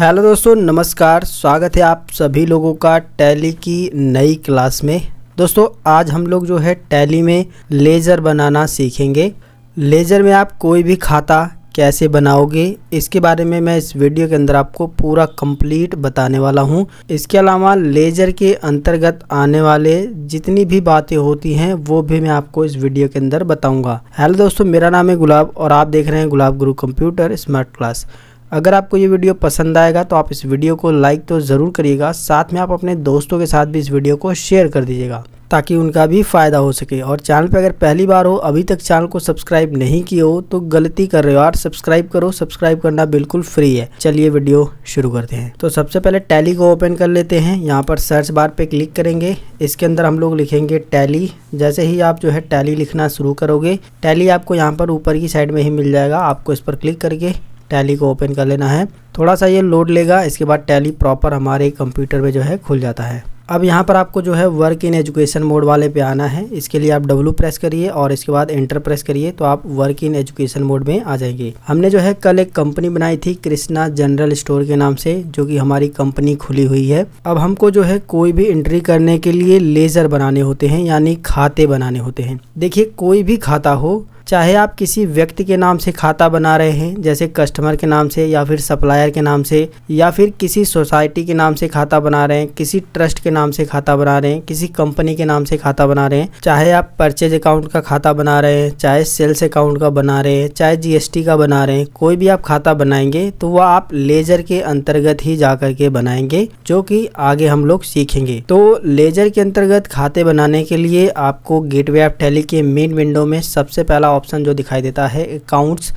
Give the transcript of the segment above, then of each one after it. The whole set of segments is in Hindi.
हेलो दोस्तों नमस्कार स्वागत है आप सभी लोगों का टैली की नई क्लास में दोस्तों आज हम लोग जो है टैली में लेज़र बनाना सीखेंगे लेज़र में आप कोई भी खाता कैसे बनाओगे इसके बारे में मैं इस वीडियो के अंदर आपको पूरा कंप्लीट बताने वाला हूं। इसके अलावा लेज़र के अंतर्गत आने वाले जितनी भी बातें होती हैं वो भी मैं आपको इस वीडियो के अंदर बताऊंगा। हेलो दोस्तों मेरा नाम है गुलाब और आप देख रहे हैं गुलाब गुरु कंप्यूटर स्मार्ट क्लास अगर आपको ये वीडियो पसंद आएगा तो आप इस वीडियो को लाइक तो ज़रूर करिएगा साथ में आप अपने दोस्तों के साथ भी इस वीडियो को शेयर कर दीजिएगा ताकि उनका भी फ़ायदा हो सके और चैनल पर अगर पहली बार हो अभी तक चैनल को सब्सक्राइब नहीं किए हो तो गलती कर रहे हो यार सब्सक्राइब करो सब्सक्राइब करना बिल्कुल फ्री है चलिए वीडियो शुरू करते हैं तो सबसे पहले टैली को ओपन कर लेते हैं यहाँ पर सर्च बार पे क्लिक करेंगे इसके अंदर हम लोग लिखेंगे टैली जैसे ही आप जो है टैली लिखना शुरू करोगे टैली आपको यहाँ पर ऊपर की साइड में ही मिल जाएगा आपको इस पर क्लिक करके टैली को ओपन कर लेना है थोड़ा सा ये लोड लेगा इसके बाद टैली प्रॉपर हमारे कंप्यूटर में जो है खुल जाता है अब यहाँ पर आपको जो है वर्क इन एजुकेशन मोड वाले पे आना है इसके लिए आप डब्लू प्रेस करिए और इसके बाद एंटर प्रेस करिए तो आप वर्क इन एजुकेशन मोड में आ जाएंगे हमने जो है कल एक कंपनी बनाई थी कृष्णा जनरल स्टोर के नाम से जो कि हमारी कंपनी खुली हुई है अब हमको जो है कोई भी एंट्री करने के लिए लेजर बनाने होते हैं यानी खाते बनाने होते हैं देखिए कोई भी खाता हो चाहे आप किसी व्यक्ति के नाम से खाता बना रहे हैं जैसे कस्टमर के नाम से या फिर सप्लायर के नाम से या फिर किसी सोसाइटी के नाम से खाता बना रहे हैं किसी ट्रस्ट के नाम से खाता बना रहे हैं किसी कंपनी के नाम से खाता बना रहे हैं चाहे आप परचेज अकाउंट का खाता बना रहे हैं चाहे सेल्स अकाउंट का बना रहे हैं चाहे जी का बना रहे हैं कोई भी आप खाता बनाएंगे तो वह आप लेजर के अंतर्गत ही जा करके बनाएंगे जो कि आगे हम लोग सीखेंगे तो लेजर के अंतर्गत खाते बनाने के लिए आपको गेटवे ऑफ टेली के मेन विंडो में सबसे पहला ऑप्शन जो दिखाई देता है अकाउंट्स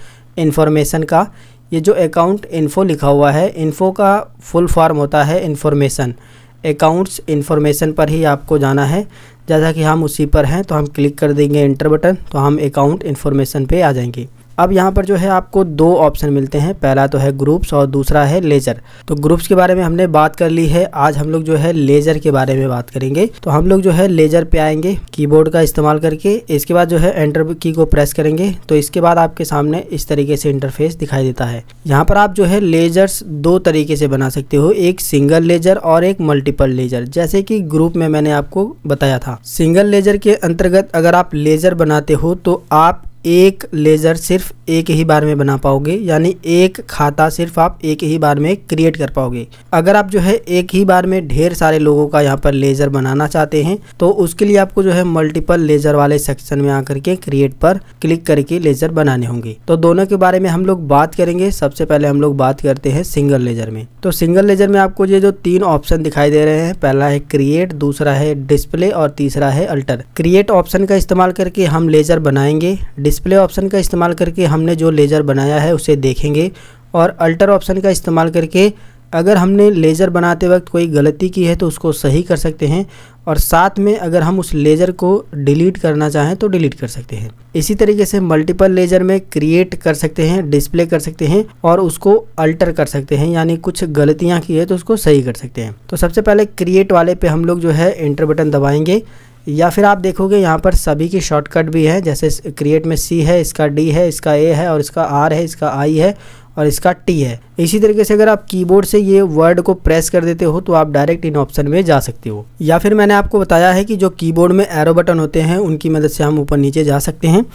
इन्फॉर्मेशन का ये जो अकाउंट इन्फो लिखा हुआ है इन्फो का फुल फॉर्म होता है इन्फॉर्मेशन अकाउंट्स इन्फॉर्मेशन पर ही आपको जाना है जैसा कि हम उसी पर हैं तो हम क्लिक कर देंगे इंटर बटन तो हम अकाउंट इन्फॉर्मेशन पे आ जाएंगे अब यहाँ पर जो है आपको दो ऑप्शन मिलते हैं पहला तो है ग्रुप्स और दूसरा है लेजर तो ग्रुप्स के बारे में हमने बात कर ली है आज हम लोग जो है लेजर के बारे में बात करेंगे तो हम लोग जो है लेजर पे आएंगे कीबोर्ड का इस्तेमाल करके इसके बाद जो है एंटर की को प्रेस करेंगे तो इसके बाद आपके सामने इस तरीके से इंटरफेस दिखाई देता है यहाँ पर आप जो है लेजर्स दो तरीके से बना सकते हो एक सिंगल लेजर और एक मल्टीपल लेजर जैसे कि ग्रुप में मैंने आपको बताया था सिंगल लेजर के अंतर्गत अगर आप लेजर बनाते हो तो आप एक लेज़र सिर्फ एक ही बार में बना पाओगे यानी एक खाता सिर्फ आप एक ही बार में क्रिएट कर पाओगे अगर आप जो है एक ही बार में ढेर सारे लोगों का यहाँ पर लेज़र बनाना चाहते हैं तो उसके लिए आपको जो है मल्टीपल लेज़र वाले सेक्शन में आकर के क्रिएट पर क्लिक करके लेज़र बनाने होंगे तो दोनों के बारे में हम लोग बात करेंगे सबसे पहले हम लोग बात करते हैं सिंगल लेज़र में तो सिंगल लेज़र में आपको ये जो तीन ऑप्शन दिखाई दे रहे हैं पहला है क्रिएट दूसरा है डिस्प्ले और तीसरा है अल्टर क्रिएट ऑप्शन का इस्तेमाल करके हम लेज़र बनाएंगे डिस्प्ले ऑप्शन का इस्तेमाल करके हमने जो लेज़र बनाया है उसे देखेंगे और अल्टर ऑप्शन का इस्तेमाल करके अगर हमने लेज़र बनाते वक्त कोई गलती की है तो उसको सही कर सकते हैं और साथ में अगर हम उस लेज़र को डिलीट करना चाहें तो डिलीट कर सकते हैं इसी तरीके से मल्टीपल लेज़र में क्रिएट कर सकते हैं डिस्प्ले कर सकते हैं और उसको अल्टर कर सकते हैं यानी कुछ गलतियाँ की है तो उसको सही कर सकते हैं तो सबसे पहले क्रिएट वाले पे हम लोग जो है इंटर बटन दबाएंगे या फिर आप देखोगे यहाँ पर सभी की शॉर्टकट भी है जैसे क्रिएट में सी है इसका डी है इसका ए है और इसका आर है इसका आई है और इसका टी है इसी तरीके से अगर आप कीबोर्ड से ये वर्ड को प्रेस कर देते हो तो आप डायरेक्ट इन ऑप्शन में जा सकते हो या फिर मैंने आपको बताया है कि जो कीबोर्ड में एरो बटन होते हैं उनकी मदद से हम ऊपर नीचे जा सकते हैं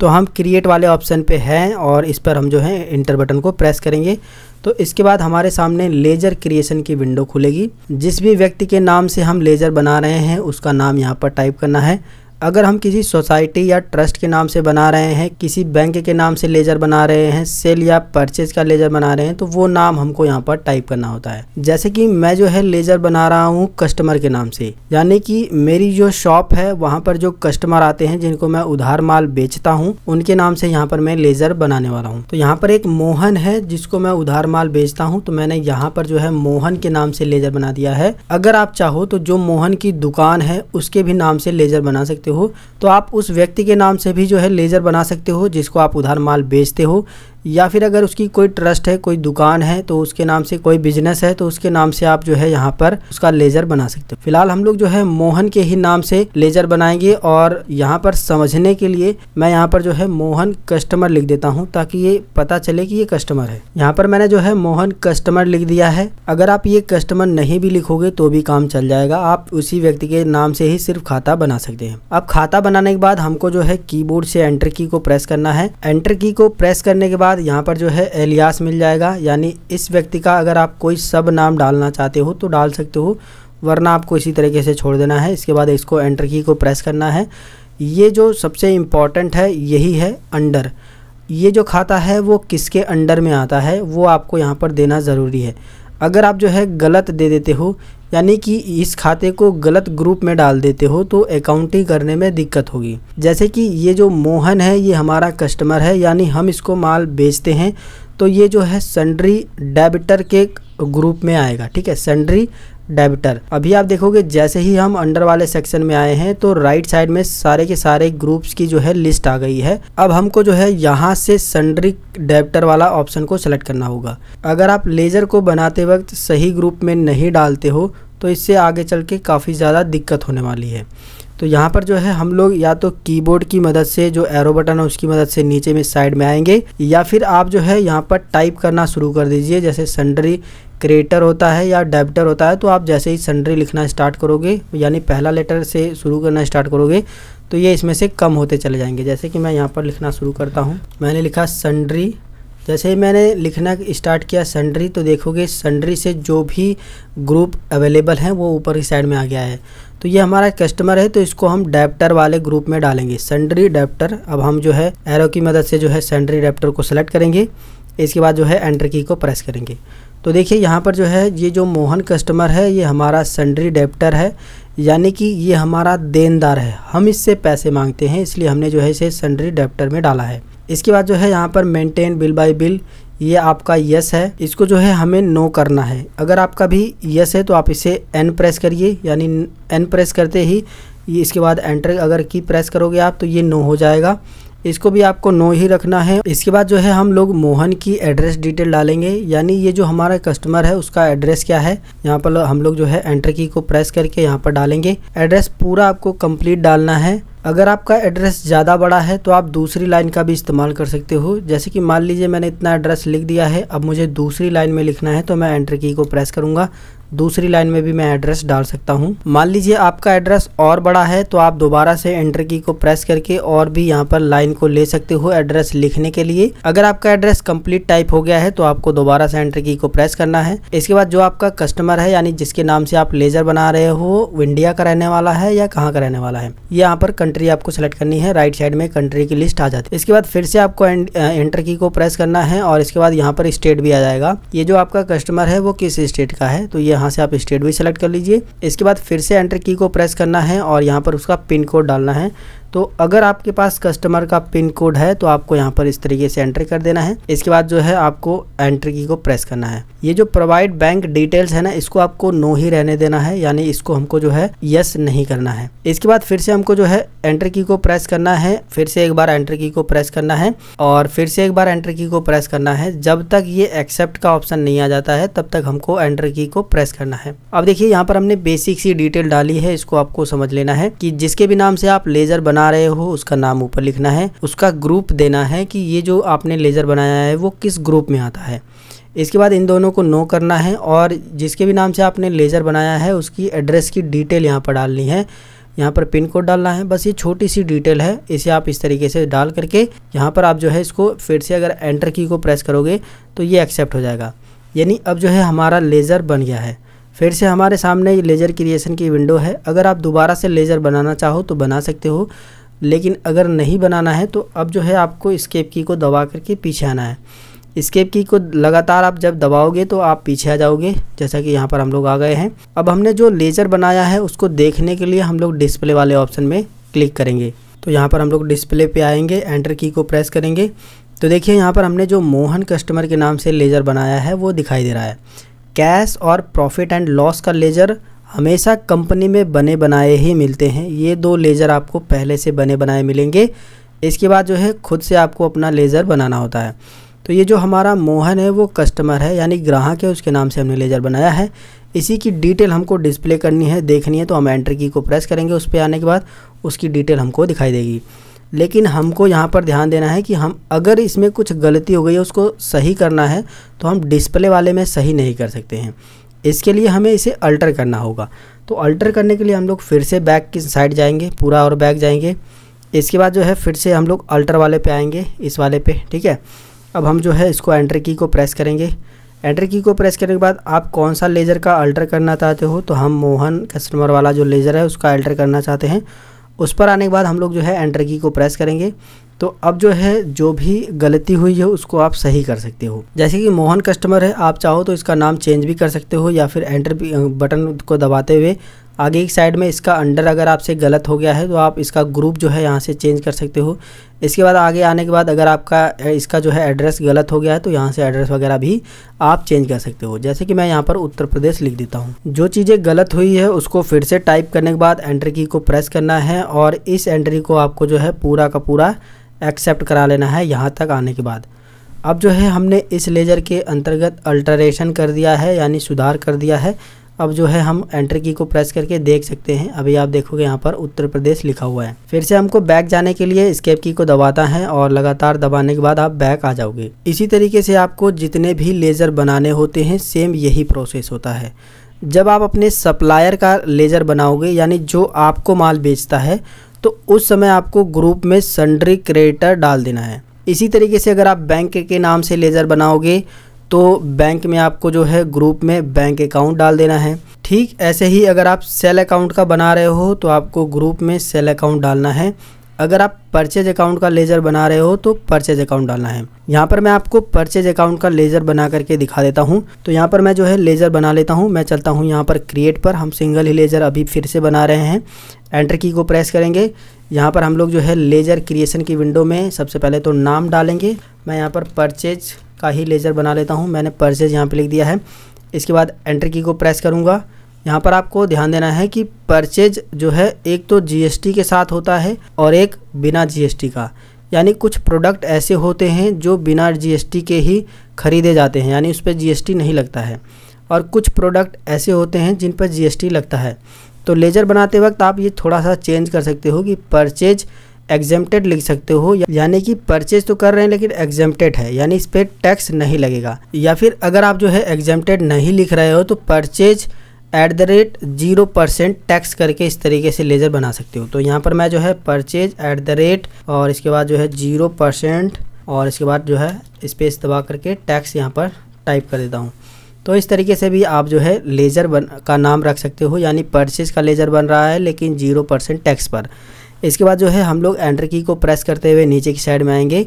तो हम क्रिएट वाले ऑप्शन पे हैं और इस पर हम जो है इंटर बटन को प्रेस करेंगे तो इसके बाद हमारे सामने लेजर क्रिएशन की विंडो खुलेगी जिस भी व्यक्ति के नाम से हम लेजर बना रहे हैं उसका नाम यहाँ पर टाइप करना है अगर हम किसी सोसाइटी या ट्रस्ट के नाम से बना रहे हैं किसी बैंक के नाम से लेजर बना रहे हैं सेल या परचेज का लेजर बना रहे हैं तो वो नाम हमको यहाँ पर टाइप करना होता है जैसे कि मैं जो है लेजर बना रहा हूँ कस्टमर के नाम से यानी कि मेरी जो शॉप है वहाँ पर जो कस्टमर आते हैं जिनको मैं उधार माल बेचता हूँ उनके नाम से यहाँ पर मैं लेजर बनाने वाला हूँ तो यहाँ पर एक मोहन है जिसको मैं उधार माल बेचता हूँ तो मैंने यहाँ पर जो है मोहन के नाम से लेजर बना दिया है अगर आप चाहो तो जो मोहन की दुकान है उसके भी नाम से लेजर बना सकते हो हो तो आप उस व्यक्ति के नाम से भी जो है लेज़र बना सकते हो जिसको आप उधार माल बेचते हो या फिर अगर उसकी कोई ट्रस्ट है कोई दुकान है तो उसके नाम से कोई बिजनेस है तो उसके नाम से आप जो है यहाँ पर उसका लेजर बना सकते हो फिलहाल हम लोग जो है मोहन के ही नाम से लेजर बनाएंगे और यहाँ पर समझने के लिए मैं यहाँ पर जो है मोहन कस्टमर लिख देता हूँ ताकि ये पता चले कि ये कस्टमर है यहाँ पर मैंने जो है मोहन कस्टमर लिख दिया है अगर आप ये कस्टमर नहीं भी लिखोगे तो भी काम चल जाएगा आप उसी व्यक्ति के नाम से ही सिर्फ खाता बना सकते हैं अब खाता बनाने के बाद हमको जो है कीबोर्ड से एंटर की को प्रेस करना है एंटर की को प्रेस करने के बाद बाद यहाँ पर जो है एलियास मिल जाएगा यानी इस व्यक्ति का अगर आप कोई सब नाम डालना चाहते हो तो डाल सकते हो वरना आपको इसी तरीके से छोड़ देना है इसके बाद इसको एंटर की को प्रेस करना है ये जो सबसे इम्पॉर्टेंट है यही है अंडर ये जो खाता है वो किसके अंडर में आता है वो आपको यहाँ पर देना ज़रूरी है अगर आप जो है गलत दे देते हो यानी कि इस खाते को गलत ग्रुप में डाल देते हो तो अकाउंटिंग करने में दिक्कत होगी जैसे कि ये जो मोहन है ये हमारा कस्टमर है यानी हम इसको माल बेचते हैं तो ये जो है सेंड्री डेबिटर के ग्रुप में आएगा ठीक है सेंड्री डेबिटर अभी आप देखोगे जैसे ही हम अंडर वाले सेक्शन में आए हैं तो राइट साइड में सारे के सारे ग्रुप्स की जो है लिस्ट आ गई है अब हमको जो है यहाँ से सन्ड्री डेबिटर वाला ऑप्शन को सेलेक्ट करना होगा अगर आप लेजर को बनाते वक्त सही ग्रुप में नहीं डालते हो तो इससे आगे चल के काफ़ी ज़्यादा दिक्कत होने वाली है तो यहाँ पर जो है हम लोग या तो कीबोर्ड की मदद से जो एरो बटन है उसकी मदद से नीचे में साइड में आएंगे या फिर आप जो है यहाँ पर टाइप करना शुरू कर दीजिए जैसे संडरी क्रिएटर होता है या डेबिटर होता है तो आप जैसे ही संडरी लिखना स्टार्ट करोगे यानी पहला लेटर से शुरू करना स्टार्ट करोगे तो ये इसमें से कम होते चले जाएंगे जैसे कि मैं यहाँ पर लिखना शुरू करता हूँ मैंने लिखा सन्डरी जैसे ही मैंने लिखना स्टार्ट किया सन्ड्री तो देखोगे सन्ड्री से जो भी ग्रुप अवेलेबल हैं वो ऊपर की साइड में आ गया है तो ये हमारा कस्टमर है तो इसको हम डैप्टर वाले ग्रुप में डालेंगे सन्ड्री डैप्टर अब हम जो है एरो की मदद से जो है सन्ड्री डैप्टर को सेलेक्ट करेंगे इसके बाद जो है एंटर की को प्रेस करेंगे तो देखिए यहाँ पर जो है ये जो मोहन कस्टमर है ये हमारा सन्ड्री डैप्टर है यानी कि ये हमारा देनदार है हम इससे पैसे मांगते हैं इसलिए हमने जो है इसे सन्ड्री डैप्टर में डाला है इसके बाद जो है यहाँ पर मेंटेन बिल बाय बिल ये आपका यस है इसको जो है हमें नो करना है अगर आपका भी यस है तो आप इसे एन प्रेस करिए यानी एन प्रेस करते ही ये इसके बाद एंटर अगर की प्रेस करोगे आप तो ये नो हो जाएगा इसको भी आपको नो ही रखना है इसके बाद जो है हम लोग मोहन की एड्रेस डिटेल डालेंगे यानी ये जो हमारा कस्टमर है उसका एड्रेस क्या है यहाँ पर हम लोग जो है एंटर की को प्रेस करके यहाँ पर डालेंगे एड्रेस पूरा आपको कंप्लीट डालना है अगर आपका एड्रेस ज़्यादा बड़ा है तो आप दूसरी लाइन का भी इस्तेमाल कर सकते हो जैसे कि मान लीजिए मैंने इतना एड्रेस लिख दिया है अब मुझे दूसरी लाइन में लिखना है तो मैं एंटर की को प्रेस करूँगा दूसरी लाइन में भी मैं एड्रेस डाल सकता हूँ मान लीजिए आपका एड्रेस और बड़ा है तो आप दोबारा से एंटर की को प्रेस करके और भी यहाँ पर लाइन को ले सकते हो एड्रेस लिखने के लिए अगर आपका एड्रेस कंप्लीट टाइप हो गया है तो आपको दोबारा से एंटर की को प्रेस करना है इसके बाद जो आपका कस्टमर है यानी जिसके नाम से आप लेजर बना रहे हो इंडिया का रहने वाला है या कहाँ का रहने वाला है यहाँ पर कंट्री आपको सेलेक्ट करनी है राइट साइड में कंट्री की लिस्ट आ जाती है इसके बाद फिर से आपको एंटर की को प्रेस करना है और इसके बाद यहाँ पर स्टेट भी आ जाएगा ये जो आपका कस्टमर है वो किस स्टेट का है तो यहाँ से आप स्टेट भी सिलेक्ट कर लीजिए इसके बाद फिर से एंटर की को प्रेस करना है और यहाँ पर उसका पिन कोड डालना है तो अगर आपके पास कस्टमर का पिन कोड है तो आपको यहाँ पर इस तरीके से एंट्री कर देना है इसके बाद जो है आपको एंट्री की को प्रेस करना है ये जो प्रोवाइड बैंक डिटेल्स है ना इसको आपको नो ही रहने देना है यानी इसको हमको जो है यस नहीं करना है इसके बाद फिर से हमको जो है एंट्री की को प्रेस करना है फिर से एक बार एंट्री की को प्रेस करना है और फिर से एक बार एंट्री की को प्रेस करना है जब तक ये एक्सेप्ट का ऑप्शन नहीं आ जाता है तब तक हमको एंट्री की को प्रेस करना है अब देखिए यहाँ पर हमने बेसिक सी डिटेल डाली है इसको आपको समझ लेना है कि जिसके भी नाम से आप लेजर बना बना रहे हो उसका नाम ऊपर लिखना है उसका ग्रुप देना है कि ये जो आपने लेज़र बनाया है वो किस ग्रुप में आता है इसके बाद इन दोनों को नो करना है और जिसके भी नाम से आपने लेज़र बनाया है उसकी एड्रेस की डिटेल यहाँ पर डालनी है यहाँ पर पिन कोड डालना है बस ये छोटी सी डिटेल है इसे आप इस तरीके से डाल करके यहाँ पर आप जो है इसको फिर से अगर एंटर की को प्रेस करोगे तो ये एक्सेप्ट हो जाएगा यानी अब जो है हमारा लेज़र बन गया है फिर से हमारे सामने लेज़र क्रिएशन की विंडो है अगर आप दोबारा से लेज़र बनाना चाहो तो बना सकते हो लेकिन अगर नहीं बनाना है तो अब जो है आपको स्केप की को दबा करके पीछे आना है स्केप की को लगातार आप जब दबाओगे तो आप पीछे आ जाओगे जैसा कि यहाँ पर हम लोग आ गए हैं अब हमने जो लेज़र बनाया है उसको देखने के लिए हम लोग डिस्प्ले वाले ऑप्शन में क्लिक करेंगे तो यहाँ पर हम लोग डिस्प्ले पे आएंगे एंटर की को प्रेस करेंगे तो देखिए यहाँ पर हमने जो मोहन कस्टमर के नाम से लेज़र बनाया है वो दिखाई दे रहा है कैश और प्रॉफिट एंड लॉस का लेजर हमेशा कंपनी में बने बनाए ही मिलते हैं ये दो लेजर आपको पहले से बने बनाए मिलेंगे इसके बाद जो है खुद से आपको अपना लेजर बनाना होता है तो ये जो हमारा मोहन है वो कस्टमर है यानी ग्राहक है उसके नाम से हमने लेजर बनाया है इसी की डिटेल हमको डिस्प्ले करनी है देखनी है तो हम एंट्री की को प्रेस करेंगे उस पर आने के बाद उसकी डिटेल हमको दिखाई देगी लेकिन हमको यहाँ पर ध्यान देना है कि हम अगर इसमें कुछ गलती हो गई है उसको सही करना है तो हम डिस्प्ले वाले में सही नहीं कर सकते हैं इसके लिए हमें इसे अल्टर करना होगा तो अल्टर करने के लिए हम लोग फिर से बैक की साइड जाएंगे पूरा और बैक जाएंगे इसके बाद जो है फिर से हम लोग अल्टर वाले पे आएंगे इस वाले पे ठीक है अब हम जो है इसको एंटर की को प्रेस करेंगे एंटर की को प्रेस करने के बाद आप कौन सा लेज़र का अल्टर करना चाहते हो तो हम मोहन कस्टमर वाला जो लेज़र है उसका अल्टर करना चाहते हैं उस पर आने के बाद हम लोग जो है एंटर की को प्रेस करेंगे तो अब जो है जो भी गलती हुई है उसको आप सही कर सकते हो जैसे कि मोहन कस्टमर है आप चाहो तो इसका नाम चेंज भी कर सकते हो या फिर एंटर बटन को दबाते हुए आगे की साइड में इसका अंडर अगर आपसे गलत हो गया है तो आप इसका ग्रुप जो है यहाँ से चेंज कर सकते हो इसके बाद आगे आने के बाद अगर आपका इसका जो है एड्रेस गलत हो गया है तो यहाँ से एड्रेस वगैरह भी आप चेंज कर सकते हो जैसे कि मैं यहाँ पर उत्तर प्रदेश लिख देता हूँ जो चीज़ें गलत हुई है उसको फिर से टाइप करने के बाद एंट्री की को प्रेस करना है और इस एंट्री को आपको जो है पूरा का पूरा एक्सेप्ट करा लेना है यहाँ तक आने के बाद अब जो है हमने इस लेजर के अंतर्गत अल्ट्रेशन कर दिया है यानी सुधार कर दिया है अब जो है हम एंटर की को प्रेस करके देख सकते हैं अभी आप देखोगे यहाँ पर उत्तर प्रदेश लिखा हुआ है फिर से हमको बैक जाने के लिए स्केप की को दबाता है और लगातार दबाने के बाद आप बैक आ जाओगे इसी तरीके से आपको जितने भी लेज़र बनाने होते हैं सेम यही प्रोसेस होता है जब आप अपने सप्लायर का लेज़र बनाओगे यानी जो आपको माल बेचता है तो उस समय आपको ग्रुप में सन्ड्री क्रिएटर डाल देना है इसी तरीके से अगर आप बैंक के नाम से लेज़र बनाओगे तो बैंक में आपको जो है ग्रुप में बैंक अकाउंट डाल देना है ठीक ऐसे ही अगर आप सेल अकाउंट का बना रहे हो तो आपको ग्रुप में सेल अकाउंट डालना है अगर आप परचेज अकाउंट का लेजर बना रहे हो तो परचेज अकाउंट डालना है यहाँ पर मैं आपको परचेज अकाउंट का लेजर बना करके दिखा देता हूँ तो यहाँ पर मैं जो है लेजर बना लेता हूँ मैं चलता हूँ यहाँ पर क्रिएट पर हम सिंगल ही लेजर अभी फिर से बना रहे हैं एंटर की को प्रेस करेंगे यहाँ पर हम लोग जो है लेजर क्रिएशन की विंडो में सबसे पहले तो नाम डालेंगे मैं यहाँ पर परचेज का ही लेज़र बना लेता हूँ मैंने परचेज यहाँ पर लिख दिया है इसके बाद एंटर की को प्रेस करूँगा यहाँ पर आपको ध्यान देना है कि परचेज जो है एक तो जीएसटी के साथ होता है और एक बिना जीएसटी का यानी कुछ प्रोडक्ट ऐसे होते हैं जो बिना जीएसटी के ही खरीदे जाते हैं यानी उस पर जीएसटी नहीं लगता है और कुछ प्रोडक्ट ऐसे होते हैं जिन पर जीएसटी लगता है तो लेजर बनाते वक्त आप ये थोड़ा सा चेंज कर सकते हो कि परचेज एग्जेम्प्टेड लिख सकते हो यानी कि परचेज तो कर रहे हैं लेकिन एग्जेम्प्टेड है यानी इस पर टैक्स नहीं लगेगा या फिर अगर आप जो है एग्जेम्प्टेड नहीं लिख रहे हो तो purchase at the rate zero percent tax करके इस तरीके से लेजर बना सकते हो तो यहाँ पर मैं जो है परचेज एट द रेट और इसके बाद जो है जीरो परसेंट और इसके बाद जो है स्पेस दबा करके टैक्स यहाँ पर टाइप कर देता हूँ तो इस तरीके से भी आप जो है लेज़र बन का नाम रख सकते हो यानी परचेज़ का लेज़र बन रहा है लेकिन जीरो परसेंट टैक्स पर इसके बाद जो है हम लोग एंटर की को प्रेस करते हुए नीचे की साइड में आएंगे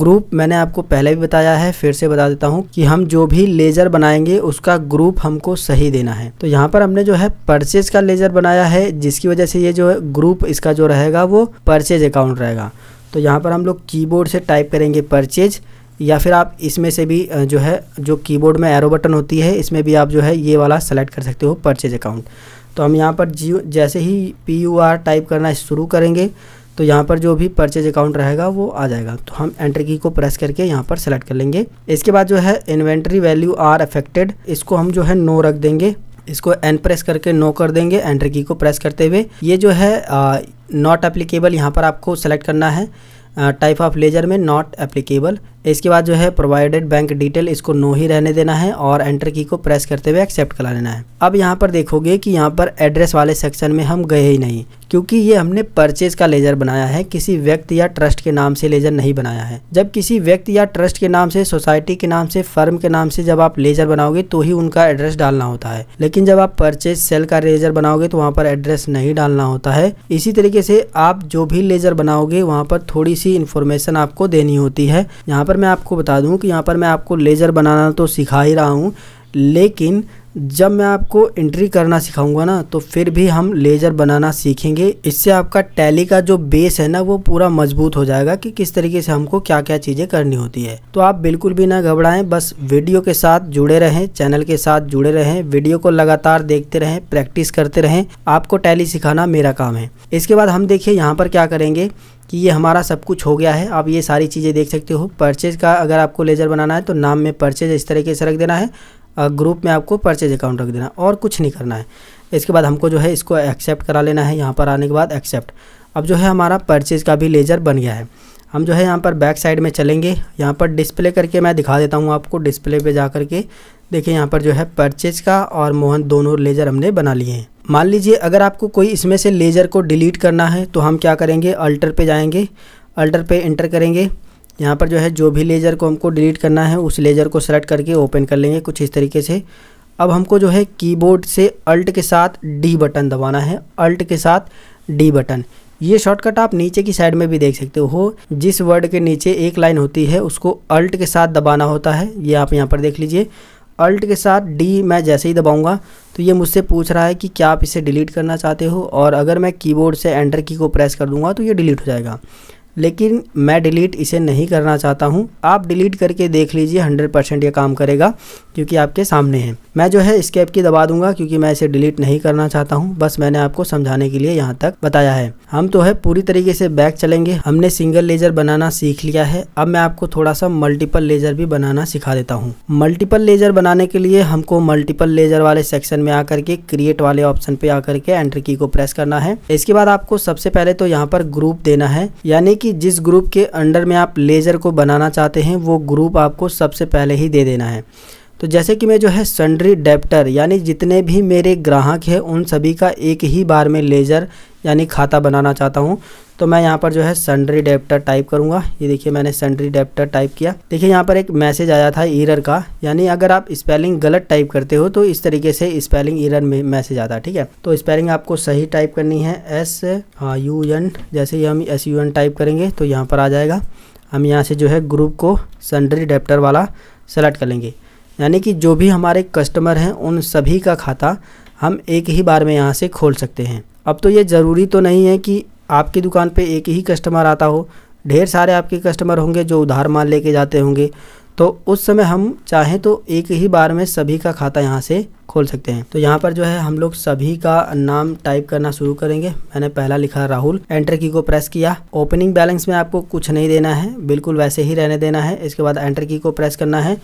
ग्रुप मैंने आपको पहले भी बताया है फिर से बता देता हूँ कि हम जो भी लेज़र बनाएंगे उसका ग्रुप हमको सही देना है तो यहाँ पर हमने जो है परचेज का लेज़र बनाया है जिसकी वजह से ये जो है ग्रुप इसका जो रहेगा वो परचेज अकाउंट रहेगा तो यहाँ पर हम लोग कीबोर्ड से टाइप करेंगे परचेज या फिर आप इसमें से भी जो है जो कीबोर्ड में एरो बटन होती है इसमें भी आप जो है ये वाला सेलेक्ट कर सकते हो परचेज अकाउंट तो हम यहाँ पर जियो जैसे ही पी यू आर टाइप करना शुरू करेंगे तो यहाँ पर जो भी परचेज अकाउंट रहेगा वो आ जाएगा तो हम एंटर की को प्रेस करके यहाँ पर सेलेक्ट कर लेंगे इसके बाद जो है इन्वेंट्री वैल्यू आर अफेक्टेड इसको हम जो है नो रख देंगे इसको एन प्रेस करके नो कर देंगे एंटर की को प्रेस करते हुए ये जो है नॉट एप्लीकेबल यहाँ पर आपको सेलेक्ट करना है टाइप ऑफ लेजर में नॉट एप्लीकेबल इसके बाद जो है प्रोवाइडेड बैंक डिटेल इसको नो ही रहने देना है और एंटर की को प्रेस करते हुए एक्सेप्ट करा लेना है अब यहाँ पर देखोगे कि यहाँ पर एड्रेस वाले सेक्शन में हम गए ही नहीं क्योंकि ये हमने परचेज का लेजर बनाया है किसी व्यक्ति या ट्रस्ट के नाम से लेजर नहीं बनाया है जब किसी व्यक्ति या ट्रस्ट के नाम से सोसाइटी के नाम से फर्म के नाम से जब आप लेजर बनाओगे तो ही उनका एड्रेस डालना होता है लेकिन जब आप परचेज सेल का लेजर बनाओगे तो वहाँ पर एड्रेस नहीं डालना होता है इसी तरीके से आप जो भी लेजर बनाओगे वहाँ पर थोड़ी सी इन्फॉर्मेशन आपको देनी होती है यहाँ पर पर मैं आपको बता दूं कि यहाँ पर मैं आपको लेज़र बनाना तो सिखा ही रहा हूँ लेकिन जब मैं आपको एंट्री करना सिखाऊंगा ना तो फिर भी हम लेज़र बनाना सीखेंगे इससे आपका टैली का जो बेस है ना वो पूरा मजबूत हो जाएगा कि किस तरीके से हमको क्या क्या चीज़ें करनी होती है तो आप बिल्कुल भी ना घबराएं बस वीडियो के साथ जुड़े रहें चैनल के साथ जुड़े रहें वीडियो को लगातार देखते रहें प्रैक्टिस करते रहें आपको टैली सिखाना मेरा काम है इसके बाद हम देखिए यहाँ पर क्या करेंगे कि ये हमारा सब कुछ हो गया है आप ये सारी चीज़ें देख सकते हो परचेज़ का अगर आपको लेज़र बनाना है तो नाम में परचेज इस तरीके से रख देना है ग्रुप में आपको परचेज अकाउंट रख देना और कुछ नहीं करना है इसके बाद हमको जो है इसको एक्सेप्ट करा लेना है यहाँ पर आने के बाद एक्सेप्ट अब जो है हमारा परचेज़ का भी लेजर बन गया है हम जो है यहाँ पर बैक साइड में चलेंगे यहाँ पर डिस्प्ले करके मैं दिखा देता हूँ आपको डिस्प्ले पे जा करके देखिए यहाँ पर जो है परचेज का और मोहन दोनों लेजर हमने बना लिए हैं मान लीजिए अगर आपको कोई इसमें से लेजर को डिलीट करना है तो हम क्या करेंगे अल्टर पे जाएंगे अल्टर पे इंटर करेंगे यहाँ पर जो है जो भी लेज़र को हमको डिलीट करना है उस लेज़र को सेलेक्ट करके ओपन कर लेंगे कुछ इस तरीके से अब हमको जो है कीबोर्ड से अल्ट के साथ डी बटन दबाना है अल्ट के साथ डी बटन ये शॉर्टकट आप नीचे की साइड में भी देख सकते हो जिस वर्ड के नीचे एक लाइन होती है उसको अल्ट के साथ दबाना होता है ये आप यहाँ पर देख लीजिए अल्ट के साथ डी मैं जैसे ही दबाऊंगा तो ये मुझसे पूछ रहा है कि क्या आप इसे डिलीट करना चाहते हो और अगर मैं कीबोर्ड से एंटर की को प्रेस कर दूंगा तो ये डिलीट हो जाएगा लेकिन मैं डिलीट इसे नहीं करना चाहता हूँ आप डिलीट करके देख लीजिए हंड्रेड परसेंट ये काम करेगा क्योंकि आपके सामने है मैं जो है स्केप की दबा दूंगा क्योंकि मैं इसे डिलीट नहीं करना चाहता हूँ बस मैंने आपको समझाने के लिए यहाँ तक बताया है हम तो है पूरी तरीके से बैक चलेंगे हमने सिंगल लेजर बनाना सीख लिया है अब मैं आपको थोड़ा सा मल्टीपल लेजर भी बनाना सिखा देता हूँ मल्टीपल लेजर बनाने के लिए हमको मल्टीपल लेजर वाले सेक्शन में आकर के क्रिएट वाले ऑप्शन पे आकर के एंट्री की को प्रेस करना है इसके बाद आपको सबसे पहले तो यहाँ पर ग्रुप देना है यानी कि जिस ग्रुप के अंडर में आप लेज़र को बनाना चाहते हैं वो ग्रुप आपको सबसे पहले ही दे देना है तो जैसे कि मैं जो है सन्ड्री डेप्टर यानी जितने भी मेरे ग्राहक हैं उन सभी का एक ही बार में लेजर यानी खाता बनाना चाहता हूँ तो मैं यहाँ पर जो है सन्ड्री डेप्टर टाइप करूँगा ये देखिए मैंने सन्ड्री डेप्टर टाइप किया देखिए यहाँ पर एक मैसेज आया था ईरर का यानी अगर आप स्पेलिंग गलत टाइप करते हो तो इस तरीके से स्पेलिंग ईरर में मैसेज आता है ठीक है तो स्पेलिंग आपको सही टाइप करनी है एस यू एन जैसे ही हम एस यू एन टाइप करेंगे तो यहाँ पर आ जाएगा हम यहाँ से जो है ग्रुप को सन्ड्री डेप्टर वाला सेलेक्ट कर लेंगे यानी कि जो भी हमारे कस्टमर हैं उन सभी का खाता हम एक ही बार में यहाँ से खोल सकते हैं अब तो ये ज़रूरी तो नहीं है कि आपकी दुकान पे एक ही कस्टमर आता हो ढेर सारे आपके कस्टमर होंगे जो उधार माल लेके जाते होंगे तो उस समय हम चाहें तो एक ही बार में सभी का खाता यहाँ से खोल सकते हैं तो यहाँ पर जो है हम लोग सभी का नाम टाइप करना शुरू करेंगे मैंने पहला लिखा राहुल एंटर की को प्रेस किया ओपनिंग बैलेंस में आपको कुछ नहीं देना है बिल्कुल वैसे ही रहने देना है इसके बाद एंटर की को प्रेस करना है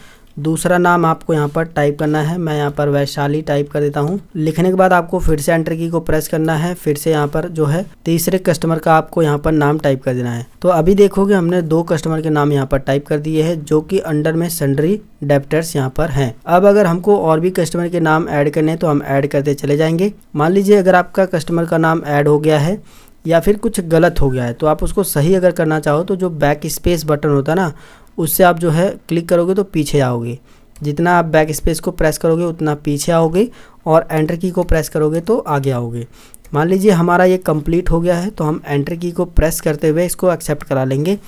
दूसरा नाम आपको यहाँ पर टाइप करना है मैं यहाँ पर वैशाली टाइप कर देता हूँ लिखने के बाद आपको फिर से एंटर की को प्रेस करना है फिर से यहाँ पर जो है तीसरे कस्टमर का आपको यहाँ पर नाम टाइप कर देना है तो अभी देखोगे हमने दो कस्टमर के नाम यहाँ पर टाइप कर दिए है जो कि अंडर में सेंडरी डेप्टर्स यहाँ पर हैं अब अगर हमको और भी कस्टमर के नाम ऐड करने हैं तो हम ऐड करते चले जाएंगे मान लीजिए अगर आपका कस्टमर का नाम ऐड हो गया है या फिर कुछ गलत हो गया है तो आप उसको सही अगर करना चाहो तो जो बैक स्पेस बटन होता है ना उससे आप जो है क्लिक करोगे तो पीछे आओगे जितना आप बैक स्पेस को प्रेस करोगे उतना पीछे आओगे और एंटर की को प्रेस करोगे तो आगे आओगे मान लीजिए हमारा ये कंप्लीट हो गया है तो हम एंटर की को प्रेस करते हुए इसको एक्सेप्ट करा लेंगे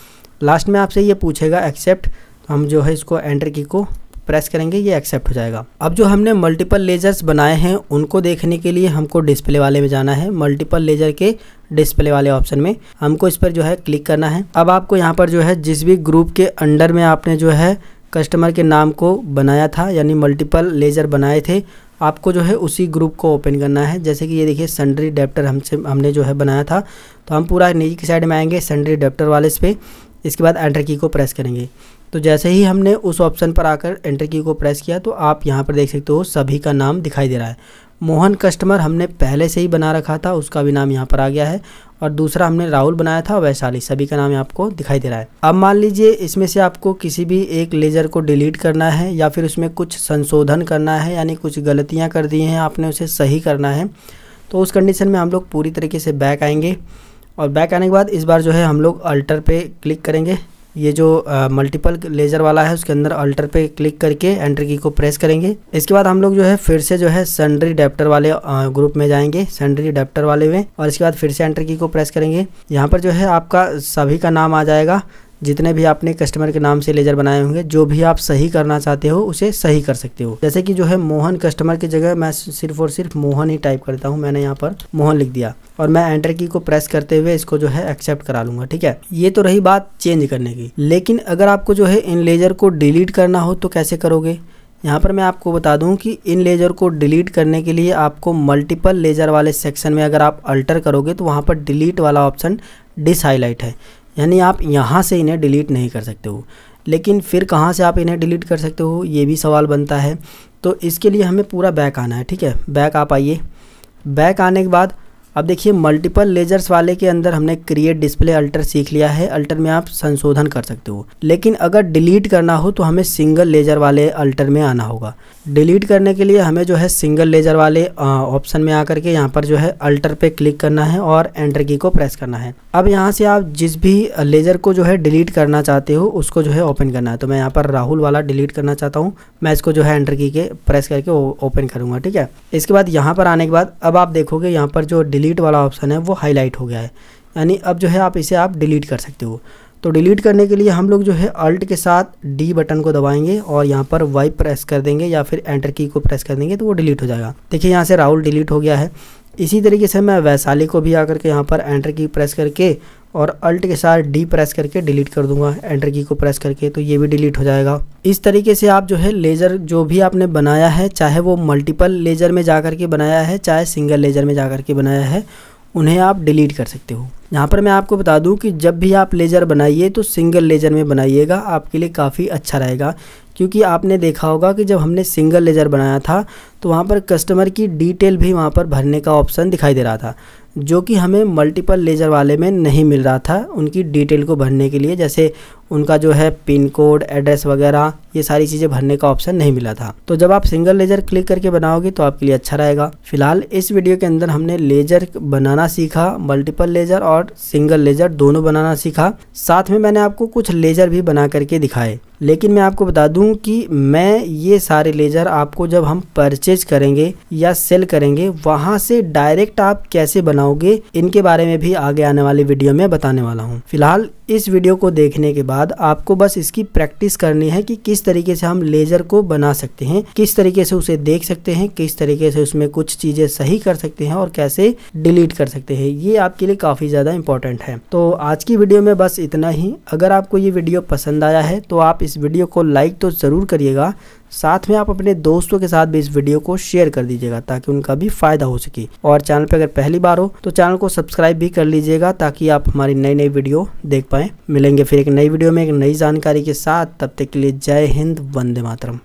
लास्ट में आपसे ये पूछेगा एक्सेप्ट तो हम जो है इसको एंटर की को प्रेस करेंगे ये एक्सेप्ट हो जाएगा अब जो हमने मल्टीपल लेजर्स बनाए हैं उनको देखने के लिए हमको डिस्प्ले वाले में जाना है मल्टीपल लेजर के डिस्प्ले वाले ऑप्शन में हमको इस पर जो है क्लिक करना है अब आपको यहाँ पर जो है जिस भी ग्रुप के अंडर में आपने जो है कस्टमर के नाम को बनाया था यानी मल्टीपल लेजर बनाए थे आपको जो है उसी ग्रुप को ओपन करना है जैसे कि ये देखिए सन्ड्री डेप्टर हमसे हमने जो है बनाया था तो हम पूरा नीचे की साइड में आएंगे सन्ड्री डेप्टर वाले इस पर इसके बाद एंटर की को प्रेस करेंगे तो जैसे ही हमने उस ऑप्शन पर आकर एंटर की को प्रेस किया तो आप यहाँ पर देख सकते हो सभी का नाम दिखाई दे रहा है मोहन कस्टमर हमने पहले से ही बना रखा था उसका भी नाम यहाँ पर आ गया है और दूसरा हमने राहुल बनाया था वैशाली सभी का नाम आपको दिखाई दे रहा है अब मान लीजिए इसमें से आपको किसी भी एक लेजर को डिलीट करना है या फिर उसमें कुछ संशोधन करना है यानी कुछ गलतियाँ कर दी हैं आपने उसे सही करना है तो उस कंडीशन में हम लोग पूरी तरीके से बैक आएंगे और बैक आने के बाद इस बार जो है हम लोग अल्टर पे क्लिक करेंगे ये जो मल्टीपल लेज़र वाला है उसके अंदर अल्टर पे क्लिक करके एंट्री की को प्रेस करेंगे इसके बाद हम लोग जो है फिर से जो है सेंडरी डेप्टर वाले ग्रुप में जाएंगे सेंडरी डेप्टर वाले में और इसके बाद फिर से एंट्री की को प्रेस करेंगे यहाँ पर जो है आपका सभी का नाम आ जाएगा जितने भी आपने कस्टमर के नाम से लेजर बनाए होंगे जो भी आप सही करना चाहते हो उसे सही कर सकते हो जैसे कि जो है मोहन कस्टमर की जगह मैं सिर्फ और सिर्फ मोहन ही टाइप करता हूँ मैंने यहाँ पर मोहन लिख दिया और मैं एंटर की को प्रेस करते हुए इसको जो है एक्सेप्ट करा लूंगा ठीक है ये तो रही बात चेंज करने की लेकिन अगर आपको जो है इन लेजर को डिलीट करना हो तो कैसे करोगे यहाँ पर मैं आपको बता दूँ कि इन लेज़र को डिलीट करने के लिए आपको मल्टीपल लेज़र वाले सेक्शन में अगर आप अल्टर करोगे तो वहाँ पर डिलीट वाला ऑप्शन डिसहाईलाइट है यानी आप यहाँ से इन्हें डिलीट नहीं कर सकते हो लेकिन फिर कहाँ से आप इन्हें डिलीट कर सकते हो ये भी सवाल बनता है तो इसके लिए हमें पूरा बैक आना है ठीक है बैक आप आइए बैक आने के बाद अब देखिए मल्टीपल लेजर्स वाले के अंदर हमने क्रिएट डिस्प्ले अल्टर सीख लिया है अल्टर में आप संशोधन कर सकते हो लेकिन अगर डिलीट करना हो तो हमें सिंगल लेजर वाले अल्टर में आना होगा डिलीट करने के लिए हमें जो है सिंगल लेजर वाले ऑप्शन में आकर के यहाँ पर जो है अल्टर पे क्लिक करना है और एंटर की को प्रेस करना है अब यहाँ से आप जिस भी लेजर को जो है डिलीट करना चाहते हो उसको जो है ओपन करना है तो मैं यहाँ पर राहुल वाला डिलीट करना चाहता हूँ मैं इसको जो है एंटर की के प्रेस करके ओपन करूँगा ठीक है इसके बाद यहाँ पर आने के बाद अब आप देखोगे यहाँ पर जो डिलीट डिलीट वाला ऑप्शन है वो हाईलाइट हो गया है यानी अब जो है आप इसे आप डिलीट कर सकते हो तो डिलीट करने के लिए हम लोग जो है अल्ट के साथ डी बटन को दबाएंगे और यहाँ पर वाई प्रेस कर देंगे या फिर एंटर की को प्रेस कर देंगे तो वो डिलीट हो जाएगा देखिए यहाँ से राहुल डिलीट हो गया है इसी तरीके से मैं वैशाली को भी आकर के यहाँ पर एंटर की प्रेस करके और अल्ट के साथ डी प्रेस करके डिलीट कर दूंगा एंटर की को प्रेस करके तो ये भी डिलीट हो जाएगा इस तरीके से आप जो है लेज़र जो भी आपने बनाया है चाहे वो मल्टीपल लेज़र में जा के बनाया है चाहे सिंगल लेज़र में जा के बनाया है उन्हें आप डिलीट कर सकते हो यहाँ पर मैं आपको बता दूँ कि जब भी आप लेज़र बनाइए तो सिंगल लेज़र में बनाइएगा आपके लिए काफ़ी अच्छा रहेगा क्योंकि आपने देखा होगा कि जब हमने सिंगल लेज़र बनाया था तो वहाँ पर कस्टमर की डिटेल भी वहाँ पर भरने का ऑप्शन दिखाई दे रहा था जो कि हमें मल्टीपल लेजर वाले में नहीं मिल रहा था उनकी डिटेल को भरने के लिए जैसे उनका जो है पिन कोड एड्रेस वगैरह ये सारी चीज़ें भरने का ऑप्शन नहीं मिला था तो जब आप सिंगल लेजर क्लिक करके बनाओगे तो आपके लिए अच्छा रहेगा फिलहाल इस वीडियो के अंदर हमने लेजर बनाना सीखा मल्टीपल लेजर और सिंगल लेजर दोनों बनाना सीखा साथ में मैंने आपको कुछ लेजर भी बना करके दिखाए लेकिन मैं आपको बता दूं कि मैं ये सारे लेजर आपको जब हम परचेज करेंगे या सेल करेंगे वहाँ से डायरेक्ट आप कैसे बनाओ होगी इनके बारे में भी आगे आने वाली वीडियो में बताने वाला हूँ फिलहाल इस वीडियो को देखने के बाद आपको बस इसकी प्रैक्टिस करनी है कि किस तरीके से हम लेजर को बना सकते हैं किस तरीके से उसे देख सकते हैं किस तरीके से उसमें कुछ चीजें सही कर सकते हैं और कैसे डिलीट कर सकते हैं ये आपके लिए काफी ज्यादा इंपॉर्टेंट है तो आज की वीडियो में बस इतना ही अगर आपको ये वीडियो पसंद आया है तो आप इस वीडियो को लाइक तो जरूर करिएगा साथ में आप अपने दोस्तों के साथ भी इस वीडियो को शेयर कर दीजिएगा ताकि उनका भी फायदा हो सके और चैनल पर अगर पहली बार हो तो चैनल को सब्सक्राइब भी कर लीजिएगा ताकि आप हमारी नई नई वीडियो देख पाए मिलेंगे फिर एक नई वीडियो में एक नई जानकारी के साथ तब तक के लिए जय हिंद वंदे मातरम